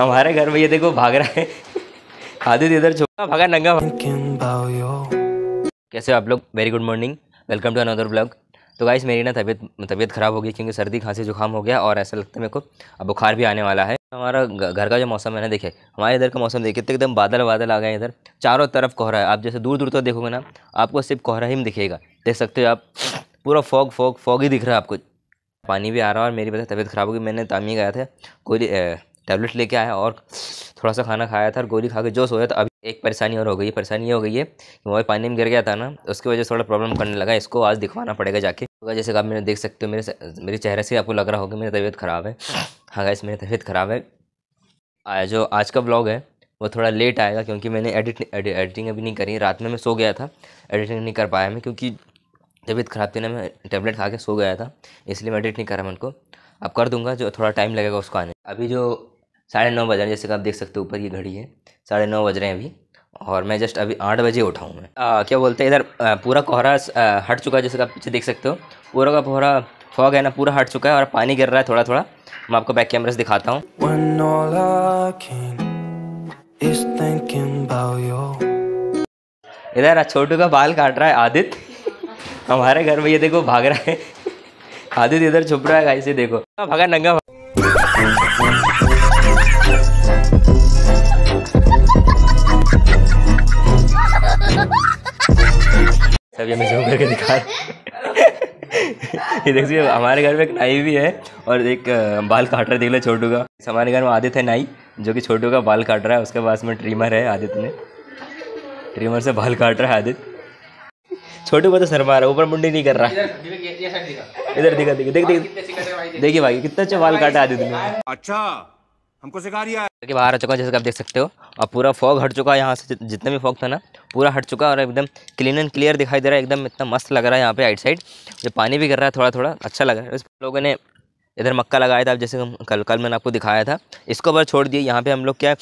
हमारे घर में ये देखो भाग रहा है आदित्य इधर छोड़ा भागा नंगा भागा। कैसे हो आप लोग very good morning welcome to another blog तो गाइस मेरी ना तबीयत तबीयत ख़राब हो गई क्योंकि सर्दी खांसी जुकाम हो गया और ऐसा लगता है मेरे को अब बुखार भी आने वाला है हमारा घर का जो मौसम है ना देखे हमारे इधर का मौसम देखिए तो एकदम बादल बादल आ गए इधर चारों तरफ कोहरा है आप जैसे दूर दूर तो देखोगे ना आपको सिर्फ कोहरा ही दिखेगा देख सकते हो आप पूरा फॉग फॉग फॉग ही दिख रहा है आपको पानी भी आ रहा है और मेरी पता तबीयत ख़राब हो गई मैंने तामी गया था कोई टैबलेट लेके आया और थोड़ा सा खाना खाया था और गोली खा के जो सोया था अभी एक परेशानी और हो गई परेशानी ये हो गई है कि मोबाइल पानी में गिर गया था ना उसकी वजह से थोड़ा प्रॉब्लम करने लगा इसको आज दिखवाना पड़ेगा जाके होगा जैसे आप मेरे देख सकते हो मेरे मेरे चेहरे से आपको लग रहा होगा मेरी तबीयत ख़राब है हाँ गाइस मेरी तबीयत ख़राब है जो आज का ब्लॉग है वो थोड़ा लेट आएगा क्योंकि मैंने एडिट एडिटिंग अभी नहीं करी रात में मैं सो गया था एडिटिंग नहीं कर पाया मैं क्योंकि तबीयत ख़राब थी ना मैं टैबलेट खा के सो गया था इसलिए मैं एडिट नहीं करा मैं उनको अब कर दूंगा जो थोड़ा टाइम लगेगा उसको आने अभी जो साढ़े नौ बज रहे हैं जैसे कि आप देख सकते हो ऊपर ये घड़ी है साढ़े नौ बज रहे हैं अभी और मैं जस्ट अभी आठ बजे उठा हूँ मैं आ, क्या बोलते हैं इधर पूरा कोहरा हट चुका है जैसे कि आप पीछे देख सकते हो पूरा का पूरा फॉग है ना पूरा हट चुका है और पानी गिर रहा है थोड़ा थोड़ा मैं आपको बैक कैमरे से दिखाता हूँ इधर छोटू का बाल काट रहा है आदित्य हमारे घर में ये देखो भाग रहा है आदित्य इधर छुप रहा है गाई से देखो हाँ, भागा नंगा भागा। जूम करके दिखा ये देख सकते हमारे घर में एक नाई भी है और एक बाल काट रहा है देख लो छोटू का हमारे घर में आदित्य है नाई जो कि छोटू का बाल काट रहा है उसके पास में ट्रिमर है आदित्य ने ट्रिमर से बाल काट रहा है आदित्य छोटू को तो शर्मा रहा ऊपर मुंडी नहीं कर रहा इधर दिखा दिखा देख देख देखिए भाई कितना अच्छा बाल काटा आदि तुमने अच्छा हमको सिखा रही है बाहर आ चुका है जैसे आप देख सकते हो और पूरा फॉग हट चुका है यहाँ से जितना भी फॉग था ना पूरा हट चुका है और एकदम क्लीन एंड क्लियर दिखाई दे रहा है एकदम इतना मस्त लग रहा है यहाँ पे आइट साइड जो पानी भी कर रहा है थोड़ा थोड़ा अच्छा लग रहा है लोगों ने इधर मक्का लगाया था जैसे कल कल मैंने आपको दिखाया था इसको बार छोड़ दिए यहाँ पे हम लोग क्या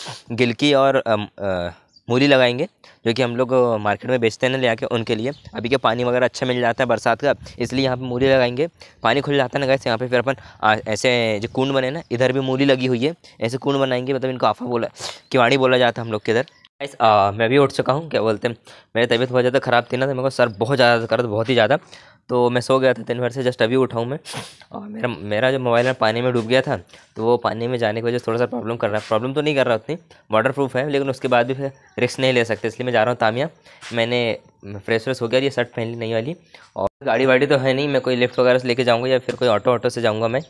गिलकी और आ, आ, मूली लगाएंगे जो कि हम लोग मार्केट में बेचते हैं ना ले आके उनके लिए अभी के पानी वगैरह अच्छा मिल जाता है बरसात का इसलिए यहाँ पे मूली लगाएंगे पानी खुल जाता है ना गैस यहाँ पे फिर अपन ऐसे जो कुंड बने ना इधर भी मूली लगी हुई है ऐसे कुंड बनाएंगे मतलब इनको आफा बोला किवाड़ी बोला जाता है हम लोग के इधर गाइस मैं भी उठ चुका हूँ क्या बोलते हैं मेरी तबीयत बहुत ज़्यादा ख़राब थी ना तो मेरे को सर बहुत ज़्यादा कर बहुत ही ज़्यादा तो मैं सो गया था दिन भर से जस्ट अभी उठाऊँ मैं और मेरा मेरा जो मोबाइल है पानी में डूब गया था तो वो पानी में जाने की वजह से थोड़ा सा प्रॉब्लम कर रहा है प्रॉब्लम तो नहीं कर रहा उतनी वाटर प्रूफ है लेकिन उसके बाद भी फिर रिस्क नहीं ले सकते इसलिए मैं जा रहा हूँ तामिया मैंने फ्रेश व्रेश हो गया ये शर्ट पहन ली नहीं वाली और गाड़ी वाड़ी तो है नहीं मैं कोई लिफ्ट वगैरह से लेके जाऊँगा या फिर कोई ऑटो ऑटो से जाऊँगा मैं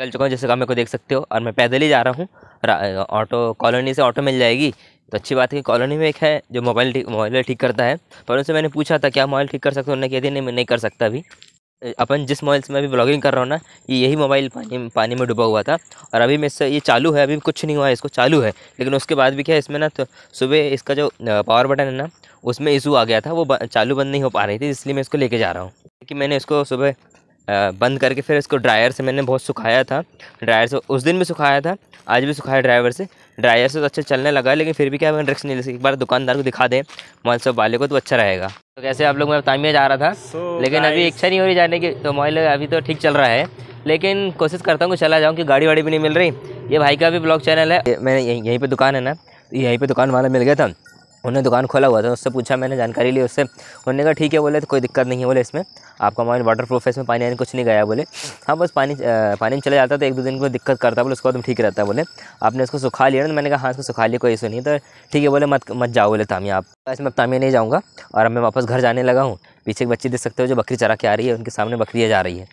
चल चुका हूँ जैसे कहा मेरे को देख सकते हो और मैं पैदल ही जा रहा हूँ ऑटो कॉलोनी से ऑटो मिल जाएगी तो अच्छी बात है कि कॉलोनी में एक है जो मोबाइल मोबाइल ठीक करता है पर उनसे मैंने पूछा था क्या मोबाइल ठीक कर सकते हो उन्होंने कह दिया नहीं मैं नहीं कर सकता अभी अपन जिस मोबाइल से मैं अभी ब्लॉगिंग कर रहा हूँ ना ये यही मोबाइल पानी पानी में डूबा हुआ था और अभी मैं इससे ये चालू है अभी कुछ नहीं हुआ है इसको चालू है लेकिन उसके बाद भी क्या है इसमें ना तो सुबह इसका जो पावर बटन है ना उसमें इशू आ गया था वो चालू बंद नहीं हो पा रही थी इसलिए मैं इसको लेके जा रहा हूँ कि मैंने इसको सुबह बंद करके फिर इसको ड्रायर से मैंने बहुत सुखाया था ड्रायर से उस दिन भी सुखाया था आज भी सुखाया ड्राइवर से ड्रायर से तो अच्छा चलने लगा लेकिन फिर भी क्या मैंने रिक्स नहीं ले एक बार दुकानदार को दिखा दें मोबाइल सब वाले को तो अच्छा रहेगा तो कैसे आप लोग मैं तामिया जा रहा था लेकिन अभी इच्छा नहीं हो रही जाने की तो मोबाइल अभी तो ठीक चल रहा है लेकिन कोशिश करता हूँ कि चला जाऊँ कि गाड़ी वाड़ी भी नहीं मिल रही ये भाई का भी ब्लॉग चैनल है मैंने यहीं पर दुकान है ना यहीं पर दुकान वाला मिल गया था उन्होंने दुकान खोला हुआ था तो उससे पूछा मैंने जानकारी ली उससे उन्होंने कहा ठीक है बोले तो कोई दिक्कत नहीं है बोले इसमें आपका मोबाइल वाटर प्रूफ है इसमें पानी आने कुछ नहीं गया बोले हाँ बस पानी आ, पानी में चला जाता तो एक दो दिन को दिक्कत करता बोले उसके बाद ठीक रहता बोले आपने उसको सुखा लिया ना तो मैंने कहा हाँ इसको सुखा लिया कोई इशू नहीं तो ठीक है बोले मत मत जाओ बोले तामिया आप ऐसे तो मैं तामिया नहीं जाऊँगा और अब मैं वापस घर जाने लगा हूँ पीछे एक बच्ची देख सकते हो जो बकरी चरा के आ रही है उनके सामने बकरियाँ जा रही है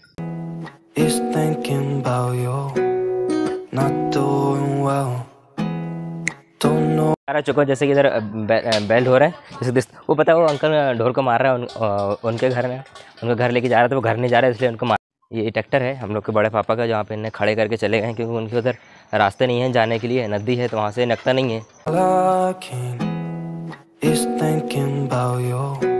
आ चुका जैसे कि इधर बेल बेल्ट हो रहा है जैसे दिस वो पता है वो अंकल ढोल को मार रहा है उन, उनके घर में उनका घर लेके जा रहा था वो घर नहीं जा रहा है इसलिए उनको मार ये ट्रैक्टर है हम लोग के बड़े पापा का जहाँ पे इन्हें खड़े करके चले गए क्योंकि उनके उधर रास्ते नहीं हैं जाने के लिए नदी है तो वहाँ से नकता नहीं है